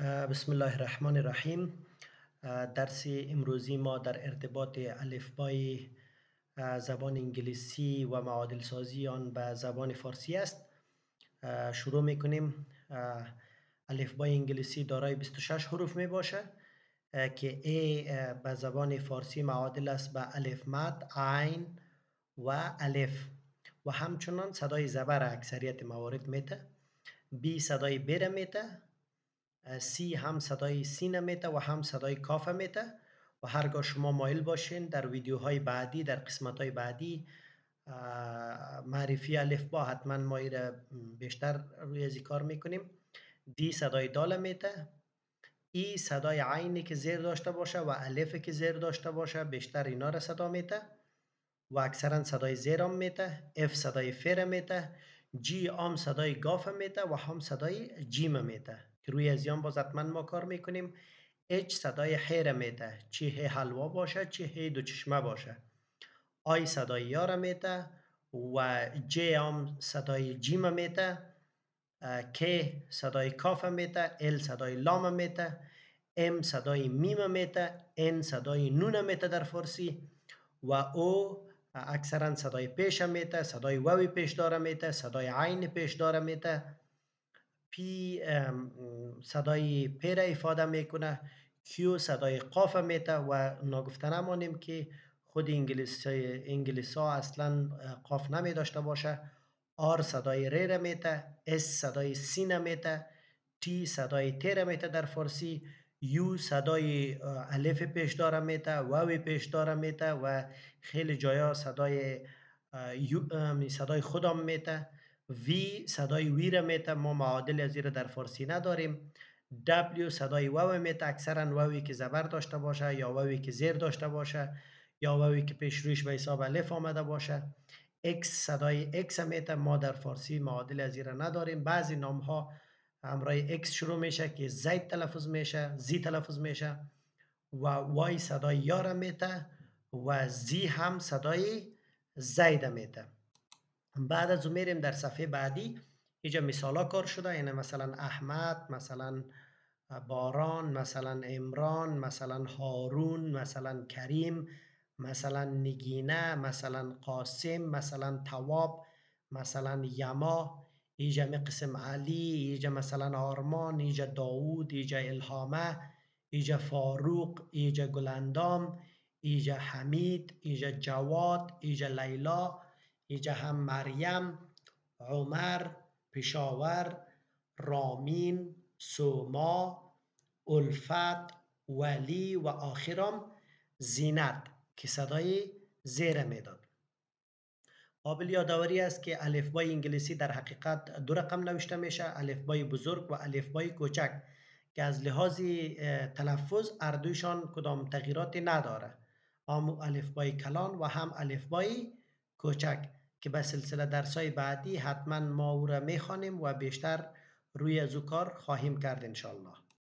بسم الله الرحمن الرحیم درس امروزی ما در ارتباط الفبای زبان انگلیسی و معادل سازی آن به زبان فارسی است شروع میکنیم الفبای انگلیسی دارای 26 حروف می باشه که A به زبان فارسی معادل است به الف مد عین و الف و همچنان صدای زبر اکثریت موارد میته بی صدای بره میته سی هم صدای سین میته و هم صدای کاف میته و هرگاه شما مایل باشین در ویدیوهای بعدی در قسمتهای بعدی معرفی الف با حتما ما را بیشتر روی ازی کار میکنیم دی صدای دال میته ای e صدای عینی که زیر داشته باشه و الف که زیر داشته باشه بیشتر اینا را صدا میته و اکثرا صدای زیرام میته اف صدای فر میته جی آم صدای گاف میته و هم صدای جیم میته که روی ازیان باز حتما ما کار میکنیم اچ صدای حی را میده چی هی حلوا باشه چی هی دو چشمه باشه آی صدای یا را و ج هم صدای جیم میده که صدای کاف میده ال صدای لام میده ام صدای میم میده ان صدای نون میته در فارسی و او اکثرا صدای پیش میته صدای ووی پیش داره میته صدای عین پیش داره میته پی صدای پی را افاده میکنه کیو صدای قاف میته و ناگفته نمانیم که خود انگلیس, ها اصلا قاف نمی داشته باشه آر صدای ری را میته اس صدای سی میته تی صدای تی را میته در فارسی یو صدای الف پیش داره میته وو پیش داره میته و خیلی جایا صدای یو صدای خودم میته وی صدای وی را میته ما معادل از را در فارسی نداریم W صدای وو میته اکثرا ووی که زبر داشته باشه یا ووی که زیر داشته باشه یا ووی که پیش رویش به حساب الف آمده باشه X صدای X میته ما در فارسی معادل از را نداریم بعضی نام ها همراه X شروع میشه که زید تلفظ میشه زی تلفظ میشه و وای صدای یاره میته و زی هم صدای زید میته بعد از میریم در صفحه بعدی اینجا مثال ها کار شده یعنی مثلا احمد مثلا باران مثلا امران مثلا هارون مثلا کریم مثلا نگینه مثلا قاسم مثلا تواب مثلا یما ایجا قسم علی ایجا مثلا آرمان ایجا داوود ایجا الهامه ایجا فاروق ایجا گلندام ایجا حمید ایجا جواد ایجا لیلا اینجا هم مریم عمر پشاور رامین سوما الفت ولی و آخرام زینت که صدای زیره میداد قابل یادآوری است که الفبای انگلیسی در حقیقت دو رقم نوشته میشه الفبای بزرگ و الفبای کوچک که از لحاظ تلفظ اردوشان کدام تغییراتی نداره هم الفبای کلان و هم الفبای کوچک که به سلسله درسای بعدی حتما ما او را میخوانیم و بیشتر روی از او کار خواهیم کرد انشاءالله